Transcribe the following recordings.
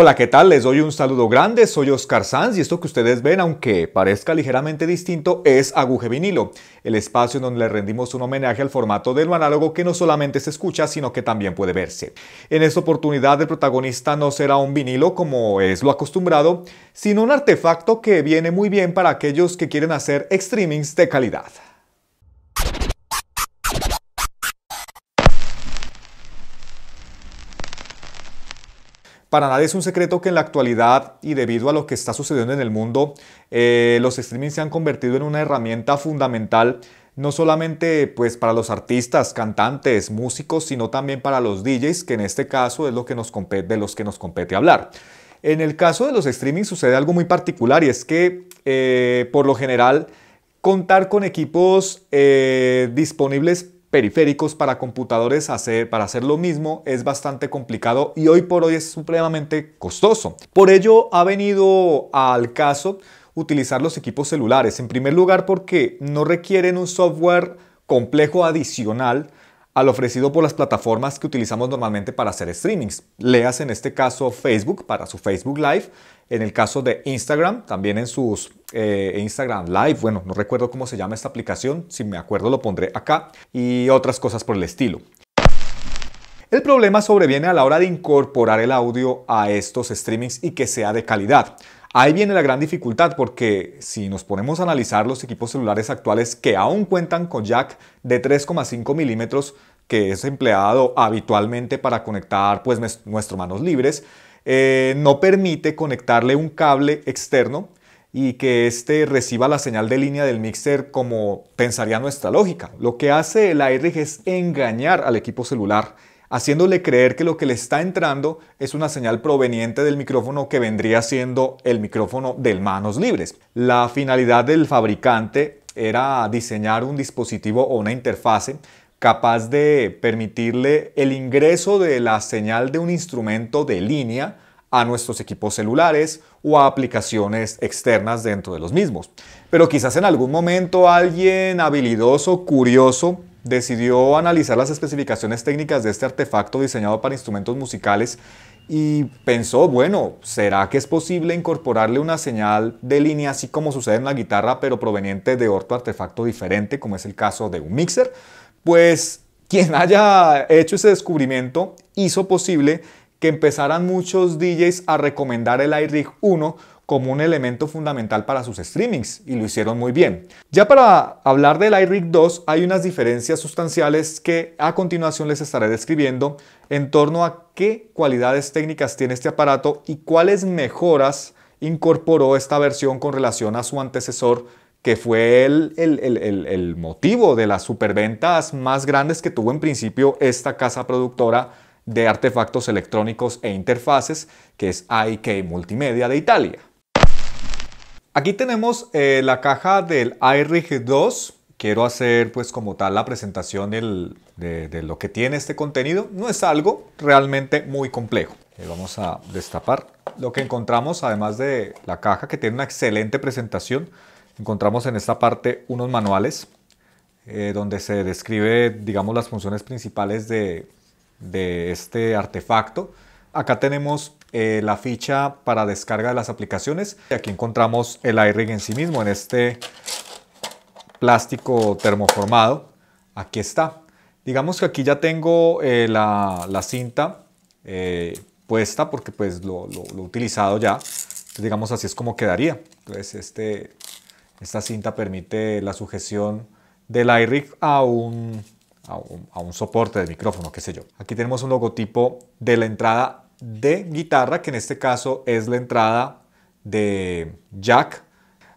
Hola, ¿qué tal? Les doy un saludo grande, soy Oscar Sanz y esto que ustedes ven, aunque parezca ligeramente distinto, es Aguje Vinilo, el espacio en donde le rendimos un homenaje al formato de lo análogo que no solamente se escucha, sino que también puede verse. En esta oportunidad el protagonista no será un vinilo como es lo acostumbrado, sino un artefacto que viene muy bien para aquellos que quieren hacer streamings de calidad. Para nadie es un secreto que en la actualidad y debido a lo que está sucediendo en el mundo, eh, los streamings se han convertido en una herramienta fundamental no solamente pues para los artistas, cantantes, músicos, sino también para los DJs, que en este caso es lo que nos compete, de los que nos compete hablar. En el caso de los streamings sucede algo muy particular y es que eh, por lo general contar con equipos eh, disponibles periféricos para computadores hacer, para hacer lo mismo es bastante complicado y hoy por hoy es supremamente costoso. Por ello ha venido al caso utilizar los equipos celulares. En primer lugar porque no requieren un software complejo adicional al ofrecido por las plataformas que utilizamos normalmente para hacer streamings. Leas en este caso Facebook para su Facebook Live, en el caso de Instagram, también en sus eh, Instagram Live, bueno, no recuerdo cómo se llama esta aplicación, si me acuerdo lo pondré acá, y otras cosas por el estilo. El problema sobreviene a la hora de incorporar el audio a estos streamings y que sea de calidad. Ahí viene la gran dificultad porque si nos ponemos a analizar los equipos celulares actuales que aún cuentan con jack de 3,5 milímetros que es empleado habitualmente para conectar pues nuestro manos libres, eh, no permite conectarle un cable externo y que éste reciba la señal de línea del mixer como pensaría nuestra lógica. Lo que hace el iRig es engañar al equipo celular haciéndole creer que lo que le está entrando es una señal proveniente del micrófono que vendría siendo el micrófono de manos libres. La finalidad del fabricante era diseñar un dispositivo o una interfase capaz de permitirle el ingreso de la señal de un instrumento de línea a nuestros equipos celulares o a aplicaciones externas dentro de los mismos. Pero quizás en algún momento alguien habilidoso, curioso, decidió analizar las especificaciones técnicas de este artefacto diseñado para instrumentos musicales y pensó, bueno, ¿será que es posible incorporarle una señal de línea así como sucede en la guitarra, pero proveniente de otro artefacto diferente, como es el caso de un mixer? Pues quien haya hecho ese descubrimiento hizo posible que empezaran muchos DJs a recomendar el iRig 1 como un elemento fundamental para sus streamings y lo hicieron muy bien. Ya para hablar del iRig 2 hay unas diferencias sustanciales que a continuación les estaré describiendo en torno a qué cualidades técnicas tiene este aparato y cuáles mejoras incorporó esta versión con relación a su antecesor que fue el, motivo de las superventas más grandes que tuvo en principio esta casa productora de artefactos electrónicos e interfaces, que es IK Multimedia de Italia. Aquí tenemos eh, la caja del iRig 2. Quiero hacer pues como tal la presentación de, lo que tiene este contenido. No es algo realmente muy complejo. Eh, vamos a destapar. Lo que encontramos, además de la caja que tiene una excelente presentación, encontramos en esta parte unos manuales eh, donde se describe, digamos, las funciones principales de, de este artefacto. Acá tenemos eh, la ficha para descarga de las aplicaciones. Aquí encontramos el iRig en sí mismo, en este plástico termoformado. Aquí está. Digamos que aquí ya tengo eh, la, cinta eh, puesta porque pues lo, lo, he utilizado ya. digamos así es como quedaría. Entonces este, esta cinta permite la sujeción del iRig a un, a un, a un soporte de micrófono, qué sé yo. Aquí tenemos un logotipo de la entrada de guitarra, que en este caso es la entrada de jack.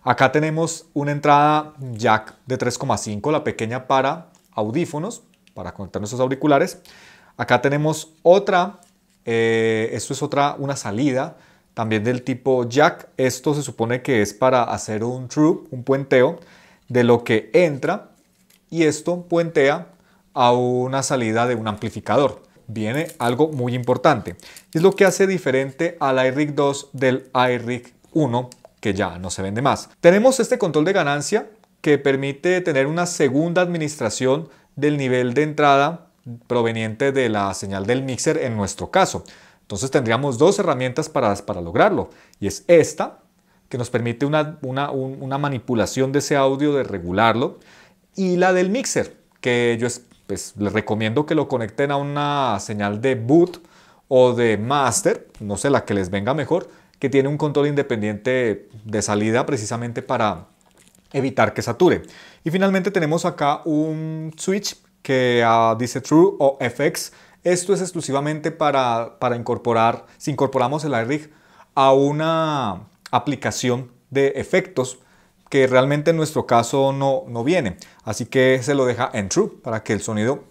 Acá tenemos una entrada jack de 3,5, la pequeña para audífonos, para conectar nuestros auriculares. Acá tenemos otra, eh, esto es otra, una salida también del tipo jack. Esto se supone que es para hacer un true, un puenteo de lo que entra y esto puentea a una salida de un amplificador viene algo muy importante. Es lo que hace diferente al iRig 2 del iRig 1, que ya no se vende más. Tenemos este control de ganancia que permite tener una segunda administración del nivel de entrada proveniente de la señal del mixer en nuestro caso. Entonces tendríamos dos herramientas para, para lograrlo y es esta que nos permite una, una, una manipulación de ese audio, de regularlo, y la del mixer, que yo, pues, les recomiendo que lo conecten a una señal de boot o de master, no sé, la que les venga mejor, que tiene un control independiente de salida precisamente para evitar que sature. Y finalmente tenemos acá un switch que ah, dice true o fx. Esto es exclusivamente para, para incorporar, si incorporamos el iRig a una aplicación de efectos, que realmente en nuestro caso no, viene. Así que se lo deja en true para que el sonido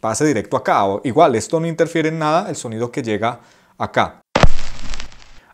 pase directo acá. O igual, esto no interfiere en nada el sonido que llega acá.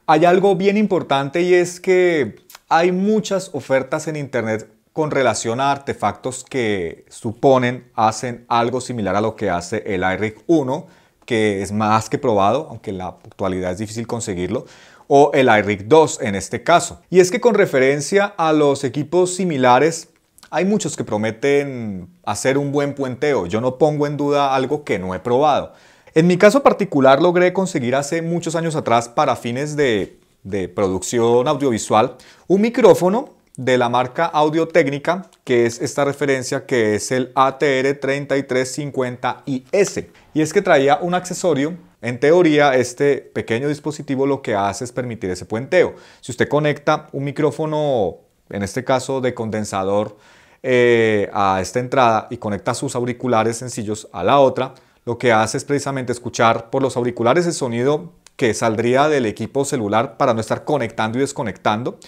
Hay algo bien importante y es que hay muchas ofertas en internet con relación a artefactos que suponen, hacen algo similar a lo que hace el iRig 1, que es más que probado, aunque en la actualidad es difícil conseguirlo o el iRig 2 en este caso. Y es que con referencia a los equipos similares, hay muchos que prometen hacer un buen puenteo. Yo no pongo en duda algo que no he probado. En mi caso particular logré conseguir hace muchos años atrás para fines de, de producción audiovisual un micrófono de la marca Audio Técnica, que es esta referencia que es el ATR3350IS. Y es que traía un accesorio en teoría, este pequeño dispositivo lo que hace es permitir ese puenteo. Si usted conecta un micrófono, en este caso de condensador, eh, a esta entrada y conecta sus auriculares sencillos a la otra, lo que hace es precisamente escuchar por los auriculares el sonido que saldría del equipo celular para no estar conectando y desconectando.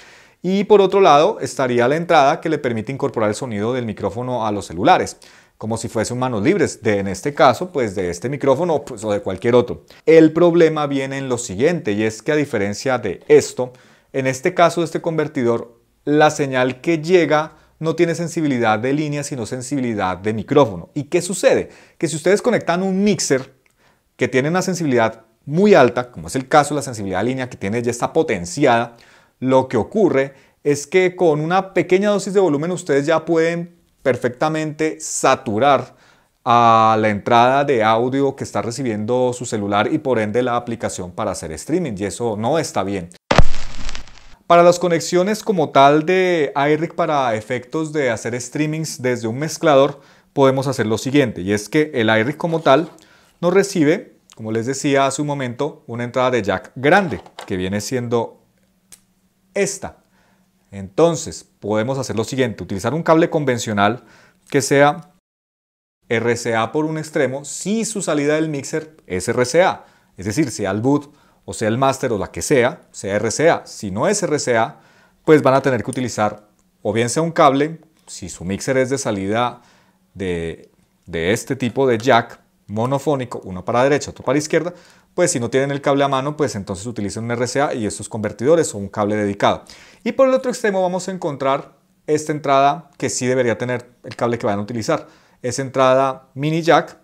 Y por otro lado estaría la entrada que le permite incorporar el sonido del micrófono a los celulares como si fuesen manos libres, de en este caso, pues de este micrófono pues, o de cualquier otro. El problema viene en lo siguiente, y es que a diferencia de esto, en este caso de este convertidor, la señal que llega no tiene sensibilidad de línea, sino sensibilidad de micrófono. ¿Y qué sucede? Que si ustedes conectan un mixer que tiene una sensibilidad muy alta, como es el caso de la sensibilidad de línea que tiene ya está potenciada, lo que ocurre es que con una pequeña dosis de volumen ustedes ya pueden perfectamente saturar a la entrada de audio que está recibiendo su celular y por ende la aplicación para hacer streaming y eso no está bien. Para las conexiones como tal de iRig para efectos de hacer streamings desde un mezclador podemos hacer lo siguiente y es que el iRig como tal nos recibe, como les decía hace un momento, una entrada de jack grande que viene siendo esta. Entonces, podemos hacer lo siguiente, utilizar un cable convencional que sea RCA por un extremo si su salida del mixer es RCA, es decir, sea el boot o sea el master o la que sea, sea RCA. Si no es RCA, pues van a tener que utilizar o bien sea un cable, si su mixer es de salida de, este tipo de jack monofónico, uno para derecha, otro para izquierda, pues si no tienen el cable a mano, pues entonces utilicen un RCA y estos convertidores o un cable dedicado. Y por el otro extremo vamos a encontrar esta entrada que sí debería tener el cable que van a utilizar. Es entrada mini jack,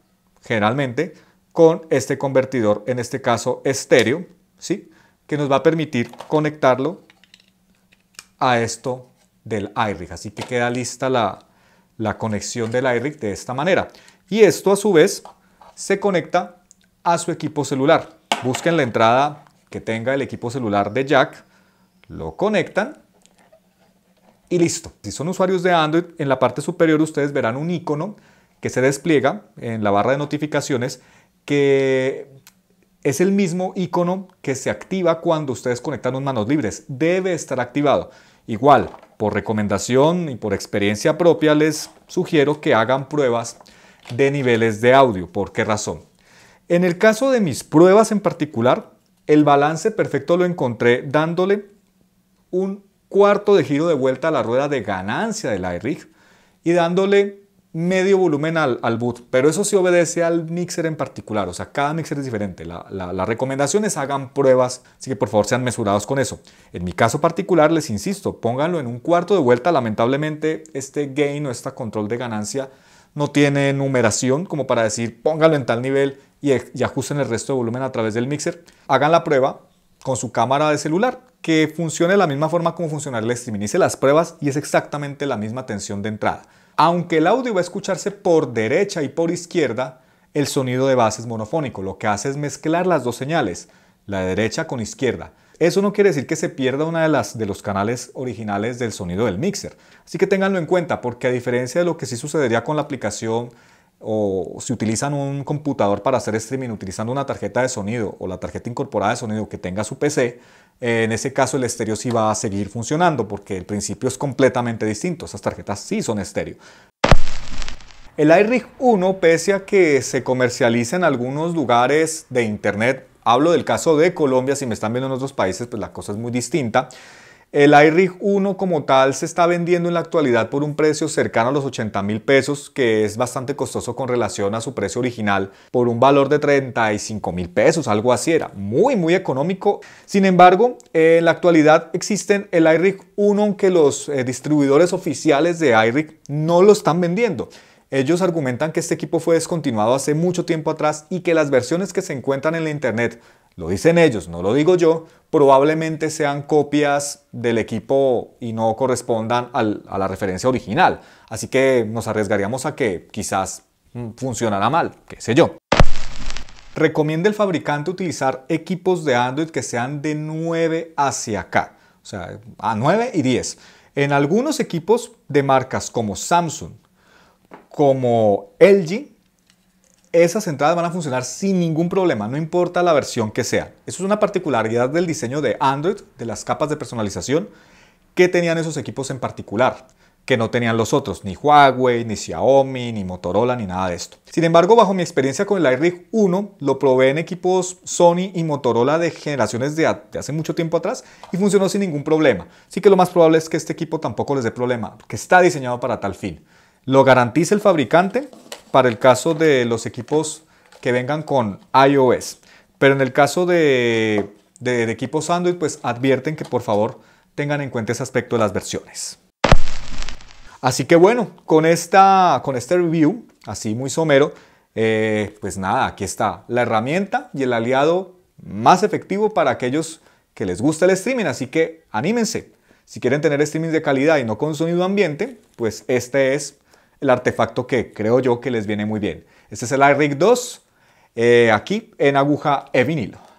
generalmente, con este convertidor, en este caso estéreo, ¿sí? que nos va a permitir conectarlo a esto del iRig. Así que queda lista la, la conexión del iRig de esta manera. Y esto a su vez se conecta a su equipo celular. Busquen la entrada que tenga el equipo celular de Jack, lo conectan y listo. Si son usuarios de Android, en la parte superior ustedes verán un icono que se despliega en la barra de notificaciones que es el mismo icono que se activa cuando ustedes conectan un manos libres. Debe estar activado. Igual, por recomendación y por experiencia propia, les sugiero que hagan pruebas de niveles de audio. ¿Por qué razón? En el caso de mis pruebas en particular, el balance perfecto lo encontré dándole un cuarto de giro de vuelta a la rueda de ganancia del iRig y dándole medio volumen al, al, boot, pero eso sí obedece al mixer en particular, o sea, cada mixer es diferente. La, la, recomendación es hagan pruebas, así que por favor sean mesurados con eso. En mi caso particular, les insisto, pónganlo en un cuarto de vuelta, lamentablemente este gain o este control de ganancia no tiene numeración como para decir póngalo en tal nivel y, ajusten el resto de volumen a través del mixer. Hagan la prueba con su cámara de celular, que funcione de la misma forma como funcionaría el streaming. las pruebas y es exactamente la misma tensión de entrada. Aunque el audio va a escucharse por derecha y por izquierda, el sonido de base es monofónico. Lo que hace es mezclar las dos señales, la de derecha con izquierda. Eso no quiere decir que se pierda una de, las, de los canales originales del sonido del mixer. Así que ténganlo en cuenta, porque a diferencia de lo que sí sucedería con la aplicación o si utilizan un computador para hacer streaming utilizando una tarjeta de sonido o la tarjeta incorporada de sonido que tenga su PC, eh, en ese caso el estéreo sí va a seguir funcionando porque el principio es completamente distinto. Esas tarjetas sí son estéreo. El iRig 1, pese a que se comercializa en algunos lugares de internet, hablo del caso de Colombia, si me están viendo en otros países, pues la cosa es muy distinta. El iRig 1 como tal se está vendiendo en la actualidad por un precio cercano a los 80 mil pesos, que es bastante costoso con relación a su precio original, por un valor de 35 mil pesos, algo así era, muy muy económico. Sin embargo, en la actualidad existen el iRig 1 aunque los eh, distribuidores oficiales de iRig no lo están vendiendo. Ellos argumentan que este equipo fue descontinuado hace mucho tiempo atrás y que las versiones que se encuentran en la internet lo dicen ellos, no lo digo yo, probablemente sean copias del equipo y no correspondan a la referencia original. Así que nos arriesgaríamos a que quizás mm, funcionara mal, qué sé yo. Recomienda el fabricante utilizar equipos de Android que sean de 9 hacia acá, o sea, a 9 y 10. En algunos equipos de marcas como Samsung, como LG, esas entradas van a funcionar sin ningún problema, no importa la versión que sea. Eso es una particularidad del diseño de Android, de las capas de personalización, que tenían esos equipos en particular que no tenían los otros, ni Huawei, ni Xiaomi, ni Motorola, ni nada de esto. Sin embargo, bajo mi experiencia con el iRig 1, lo probé en equipos Sony y Motorola de generaciones de, hace mucho tiempo atrás y funcionó sin ningún problema. Así que lo más probable es que este equipo tampoco les dé problema, que está diseñado para tal fin. Lo garantiza el fabricante para el caso de los equipos que vengan con iOS. Pero en el caso de, equipos Android, pues advierten que por favor tengan en cuenta ese aspecto de las versiones. Así que bueno, con, esta, con este review, así muy somero, eh, pues nada, aquí está la herramienta y el aliado más efectivo para aquellos que les gusta el streaming. Así que anímense. Si quieren tener streaming de calidad y no con sonido ambiente, pues este es el artefacto que creo yo que les viene muy bien. Este es el iRig 2, eh, aquí en aguja e vinilo.